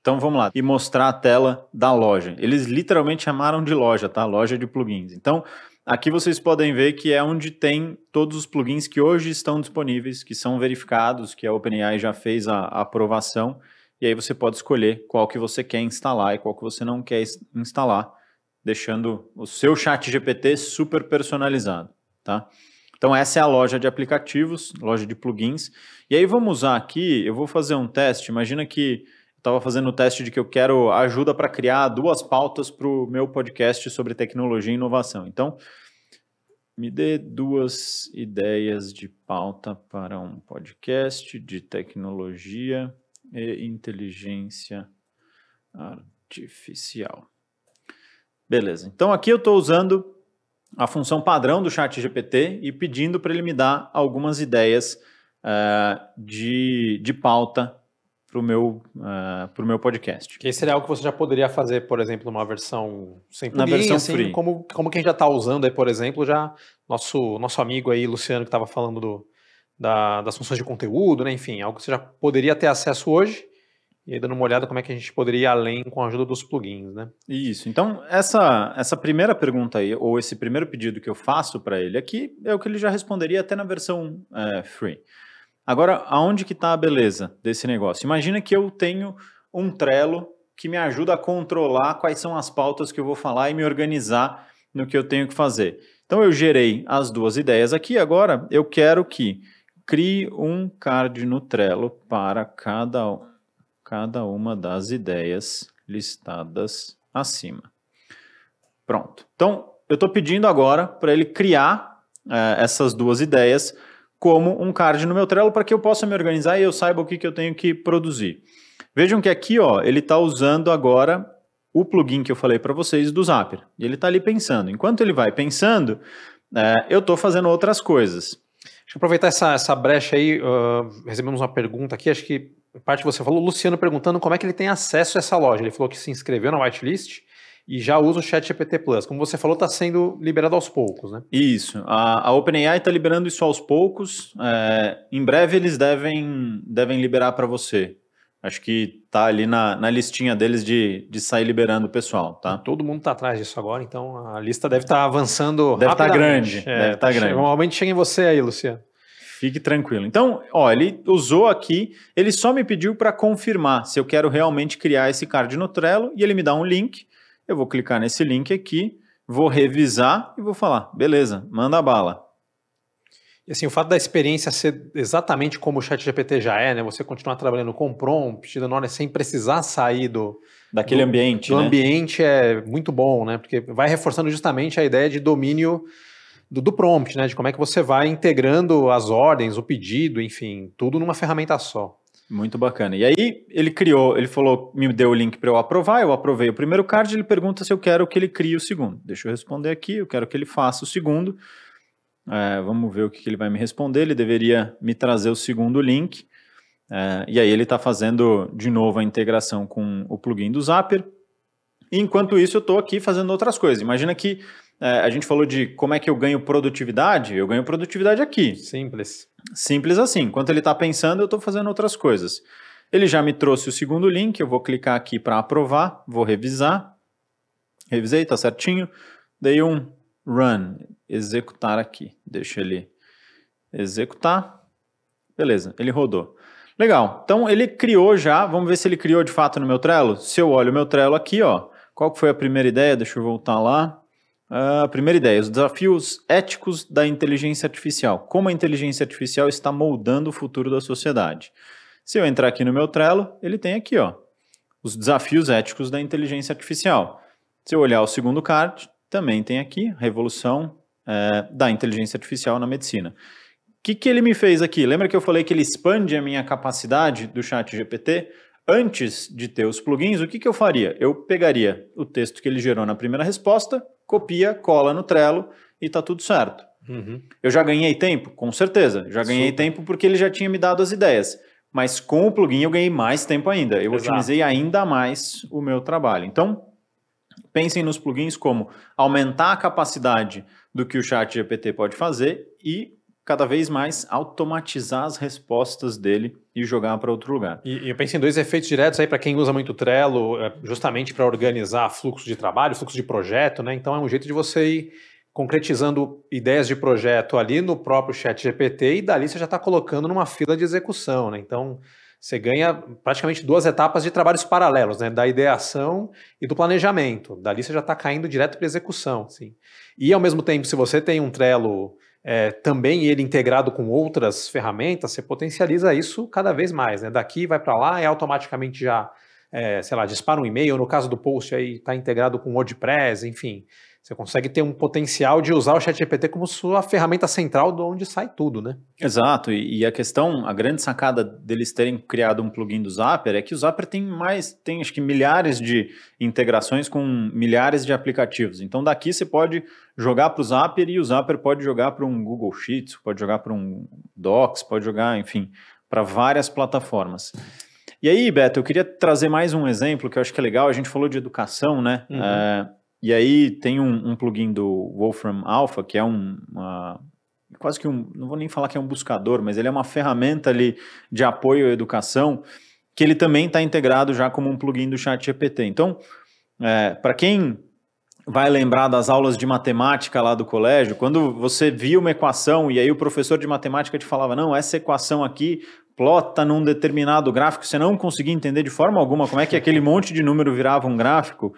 Então vamos lá, e mostrar a tela da loja. Eles literalmente chamaram de loja, tá? Loja de plugins. Então, aqui vocês podem ver que é onde tem todos os plugins que hoje estão disponíveis, que são verificados, que a OpenAI já fez a, aprovação, e aí você pode escolher qual que você quer instalar e qual que você não quer instalar, deixando o seu chat GPT super personalizado, tá? Então essa é a loja de aplicativos, loja de plugins. E aí vamos usar aqui, eu vou fazer um teste, imagina que estava fazendo o teste de que eu quero ajuda para criar duas pautas para o meu podcast sobre tecnologia e inovação. Então, me dê duas ideias de pauta para um podcast de tecnologia e inteligência artificial. Beleza, então aqui eu estou usando a função padrão do chat GPT e pedindo para ele me dar algumas ideias uh, de, de pauta para o meu, uh, pro meu podcast. Que seria algo que você já poderia fazer, por exemplo, numa versão sem Na versão assim, free. Como, como quem já está usando aí, por exemplo, já nosso, nosso amigo aí, Luciano, que estava falando do, da, das funções de conteúdo, né? enfim, algo que você já poderia ter acesso hoje e aí dando uma olhada como é que a gente poderia ir além com a ajuda dos plugins, né? Isso. Então, essa, essa primeira pergunta aí, ou esse primeiro pedido que eu faço para ele aqui, é o que ele já responderia até na versão é, free. Agora, aonde que está a beleza desse negócio? Imagina que eu tenho um Trello que me ajuda a controlar quais são as pautas que eu vou falar e me organizar no que eu tenho que fazer. Então eu gerei as duas ideias aqui, agora eu quero que crie um card no Trello para cada, cada uma das ideias listadas acima. Pronto. Então eu estou pedindo agora para ele criar é, essas duas ideias como um card no meu Trello para que eu possa me organizar e eu saiba o que, que eu tenho que produzir. Vejam que aqui ó, ele está usando agora o plugin que eu falei para vocês do Zapier. E ele está ali pensando. Enquanto ele vai pensando, é, eu estou fazendo outras coisas. Deixa eu aproveitar essa, essa brecha aí. Uh, recebemos uma pergunta aqui, acho que parte você falou, o Luciano perguntando como é que ele tem acesso a essa loja. Ele falou que se inscreveu na whitelist e já usam o GPT Plus. Como você falou, está sendo liberado aos poucos, né? Isso. A, a OpenAI está liberando isso aos poucos. É, em breve eles devem, devem liberar para você. Acho que está ali na, na listinha deles de, de sair liberando o pessoal, tá? Todo mundo está atrás disso agora, então a lista deve estar tá avançando Deve estar tá grande, é, deve estar tá grande. Normalmente chega em você aí, Luciano. Fique tranquilo. Então, ó, ele usou aqui, ele só me pediu para confirmar se eu quero realmente criar esse card no Trello e ele me dá um link eu vou clicar nesse link aqui, vou revisar e vou falar, beleza, manda bala. E assim, o fato da experiência ser exatamente como o ChatGPT já é, né? Você continuar trabalhando com prompt, dando ordem né, sem precisar sair do daquele do, ambiente, do né? ambiente é muito bom, né? Porque vai reforçando justamente a ideia de domínio do, do, prompt, né? De como é que você vai integrando as ordens, o pedido, enfim, tudo numa ferramenta só. Muito bacana. E aí ele criou, ele falou, me deu o link para eu aprovar, eu aprovei o primeiro card, ele pergunta se eu quero que ele crie o segundo. Deixa eu responder aqui, eu quero que ele faça o segundo. É, vamos ver o que, que ele vai me responder. Ele deveria me trazer o segundo link. É, e aí ele está fazendo de novo a integração com o plugin do Zapier. E enquanto isso, eu estou aqui fazendo outras coisas. Imagina que é, a gente falou de como é que eu ganho produtividade, eu ganho produtividade aqui. Simples. Simples assim. Enquanto ele está pensando, eu estou fazendo outras coisas. Ele já me trouxe o segundo link, eu vou clicar aqui para aprovar, vou revisar. Revisei, está certinho. Dei um run, executar aqui. Deixa ele executar. Beleza, ele rodou. Legal, então ele criou já, vamos ver se ele criou de fato no meu Trello. Se eu olho o meu Trello aqui, ó, qual que foi a primeira ideia? Deixa eu voltar lá. Uh, primeira ideia, os desafios éticos da inteligência artificial. Como a inteligência artificial está moldando o futuro da sociedade. Se eu entrar aqui no meu Trello, ele tem aqui, ó, os desafios éticos da inteligência artificial. Se eu olhar o segundo card, também tem aqui, a revolução é, da inteligência artificial na medicina. O que, que ele me fez aqui? Lembra que eu falei que ele expande a minha capacidade do chat GPT? Antes de ter os plugins, o que, que eu faria? Eu pegaria o texto que ele gerou na primeira resposta, copia, cola no Trello e tá tudo certo. Uhum. Eu já ganhei tempo? Com certeza. Já ganhei Super. tempo porque ele já tinha me dado as ideias. Mas com o plugin eu ganhei mais tempo ainda. Eu Exato. otimizei ainda mais o meu trabalho. Então, pensem nos plugins como aumentar a capacidade do que o chat GPT pode fazer e cada vez mais automatizar as respostas dele e jogar para outro lugar. E, e, eu penso em dois efeitos diretos aí para quem usa muito Trello, é, justamente para organizar fluxo de trabalho, fluxo de projeto, né? Então é um jeito de você ir concretizando ideias de projeto ali no próprio chat GPT e dali você já está colocando numa fila de execução, né? Então você ganha praticamente duas etapas de trabalhos paralelos, né? Da ideação e do planejamento. Dali você já está caindo direto para execução, sim. E ao mesmo tempo, se você tem um Trello é, também ele integrado com outras ferramentas, você potencializa isso cada vez mais. Né? Daqui vai para lá e automaticamente já, é, sei lá, dispara um e-mail. No caso do post aí está integrado com WordPress, enfim. Você consegue ter um potencial de usar o ChatGPT como sua ferramenta central de onde sai tudo, né? Exato. E, a questão, a grande sacada deles terem criado um plugin do Zapper é que o Zapper tem mais, tem acho que milhares de integrações com milhares de aplicativos. Então daqui você pode jogar para o Zapper e o Zapper pode jogar para um Google Sheets, pode jogar para um Docs, pode jogar, enfim, para várias plataformas. E aí, Beto, eu queria trazer mais um exemplo que eu acho que é legal. A gente falou de educação, né? Uhum. É, e aí tem um, um plugin do Wolfram Alpha, que é um, uma, quase que um, não vou nem falar que é um buscador, mas ele é uma ferramenta ali de apoio à educação, que ele também está integrado já como um plugin do chat GPT. Então, é, para quem vai lembrar das aulas de matemática lá do colégio, quando você via uma equação e aí o professor de matemática te falava, não, essa equação aqui plota num determinado gráfico, você não conseguia entender de forma alguma como é que aquele monte de número virava um gráfico.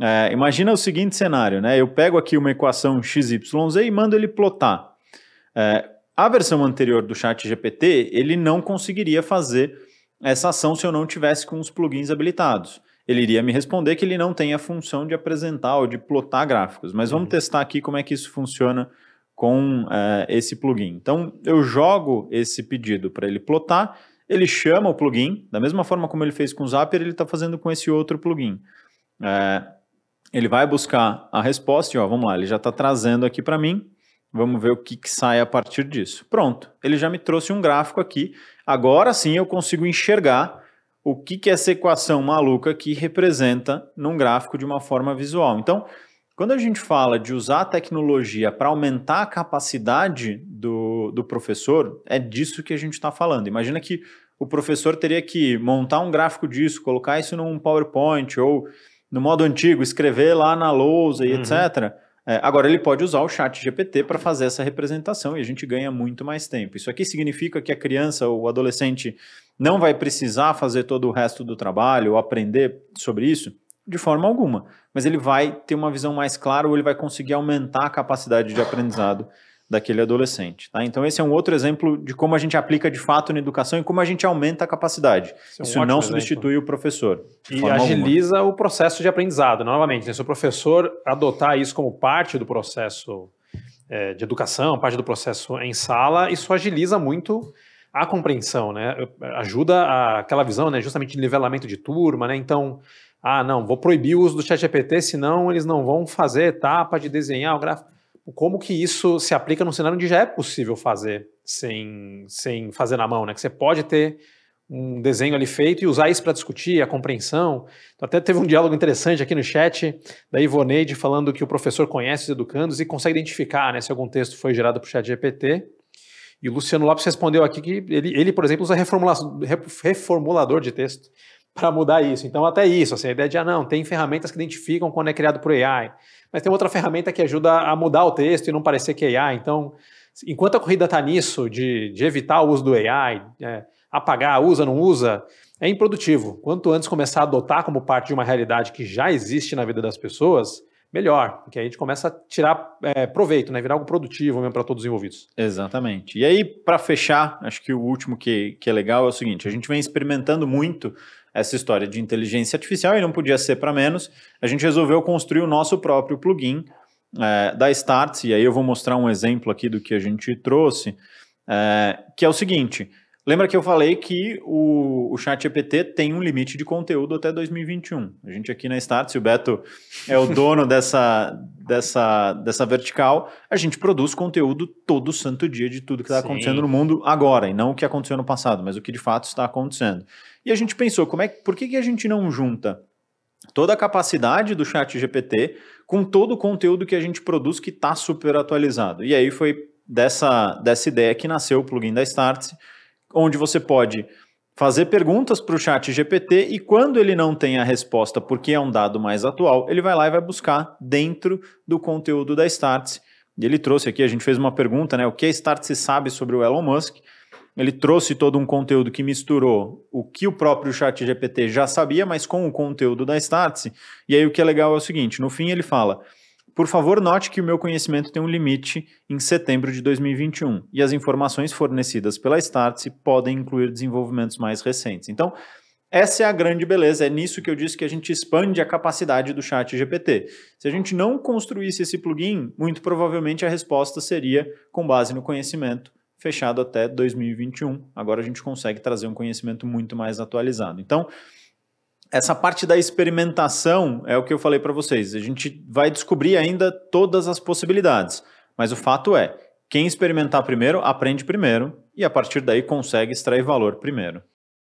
É, imagina o seguinte cenário, né? Eu pego aqui uma equação XYZ e mando ele plotar. É, a versão anterior do chat GPT, ele não conseguiria fazer essa ação se eu não tivesse com os plugins habilitados. Ele iria me responder que ele não tem a função de apresentar ou de plotar gráficos. Mas vamos uhum. testar aqui como é que isso funciona com é, esse plugin. Então, eu jogo esse pedido para ele plotar, ele chama o plugin, da mesma forma como ele fez com o Zapier, ele está fazendo com esse outro plugin. É, ele vai buscar a resposta e, ó, vamos lá, ele já está trazendo aqui para mim, vamos ver o que, que sai a partir disso. Pronto, ele já me trouxe um gráfico aqui, agora sim eu consigo enxergar o que, que essa equação maluca aqui representa num gráfico de uma forma visual. Então, quando a gente fala de usar a tecnologia para aumentar a capacidade do, do professor, é disso que a gente está falando. Imagina que o professor teria que montar um gráfico disso, colocar isso num PowerPoint ou no modo antigo, escrever lá na lousa e uhum. etc. É, agora ele pode usar o chat GPT para fazer essa representação e a gente ganha muito mais tempo. Isso aqui significa que a criança ou o adolescente não vai precisar fazer todo o resto do trabalho ou aprender sobre isso? De forma alguma. Mas ele vai ter uma visão mais clara ou ele vai conseguir aumentar a capacidade de aprendizado daquele adolescente. Tá? Então, esse é um outro exemplo de como a gente aplica de fato na educação e como a gente aumenta a capacidade. Isso, é um Isso não substitui o professor. E agiliza alguma. o processo de aprendizado. Novamente, né? se o professor adotar isso como parte do processo é, de educação, parte do processo em sala, isso agiliza muito a compreensão, né? Ajuda a, aquela visão, né? Justamente de nivelamento de turma, né? Então, ah, não, vou proibir o uso do ChatGPT, senão eles não vão fazer etapa de desenhar o gráfico como que isso se aplica num cenário onde já é possível fazer sem, sem fazer na mão, né? Que você pode ter um desenho ali feito e usar isso para discutir a compreensão. Então, até teve um diálogo interessante aqui no chat da Ivoneide falando que o professor conhece os educandos e consegue identificar né, se algum texto foi gerado o chat GPT. E o Luciano Lopes respondeu aqui que ele, ele por exemplo, usa reformulador de texto para mudar isso. Então, até isso, assim, a ideia de, ah, não, tem ferramentas que identificam quando é criado por AI, mas tem outra ferramenta que ajuda a mudar o texto e não parecer que é AI. Então, enquanto a corrida está nisso, de, de, evitar o uso do AI, é, apagar, usa, não usa, é improdutivo. Quanto antes começar a adotar como parte de uma realidade que já existe na vida das pessoas, melhor, porque aí a gente começa a tirar é, proveito, né, virar algo produtivo mesmo para todos os envolvidos. Exatamente. E aí, para fechar, acho que o último que, que é legal é o seguinte: a gente vem experimentando muito essa história de inteligência artificial e não podia ser para menos, a gente resolveu construir o nosso próprio plugin é, da Starts, e aí eu vou mostrar um exemplo aqui do que a gente trouxe, é, que é o seguinte: Lembra que eu falei que o, o chat GPT tem um limite de conteúdo até 2021. A gente aqui na Start, se o Beto é o dono dessa, dessa, dessa vertical, a gente produz conteúdo todo santo dia de tudo que está acontecendo no mundo agora, e não o que aconteceu no passado, mas o que de fato está acontecendo. E a gente pensou, como é, por que, que a gente não junta toda a capacidade do chat GPT com todo o conteúdo que a gente produz que está super atualizado? E aí foi dessa, dessa ideia que nasceu o plugin da Startse onde você pode fazer perguntas para o chat GPT e quando ele não tem a resposta, porque é um dado mais atual, ele vai lá e vai buscar dentro do conteúdo da Startse. Ele trouxe aqui, a gente fez uma pergunta, né? O que a Startse sabe sobre o Elon Musk? Ele trouxe todo um conteúdo que misturou o que o próprio chat GPT já sabia, mas com o conteúdo da Startse. E aí o que é legal é o seguinte, no fim ele fala por favor, note que o meu conhecimento tem um limite em setembro de 2021 e as informações fornecidas pela Startse podem incluir desenvolvimentos mais recentes. Então, essa é a grande beleza, é nisso que eu disse que a gente expande a capacidade do chat GPT. Se a gente não construísse esse plugin, muito provavelmente a resposta seria com base no conhecimento fechado até 2021. Agora a gente consegue trazer um conhecimento muito mais atualizado. Então, essa parte da experimentação é o que eu falei para vocês. A gente vai descobrir ainda todas as possibilidades, mas o fato é, quem experimentar primeiro aprende primeiro e a partir daí consegue extrair valor primeiro.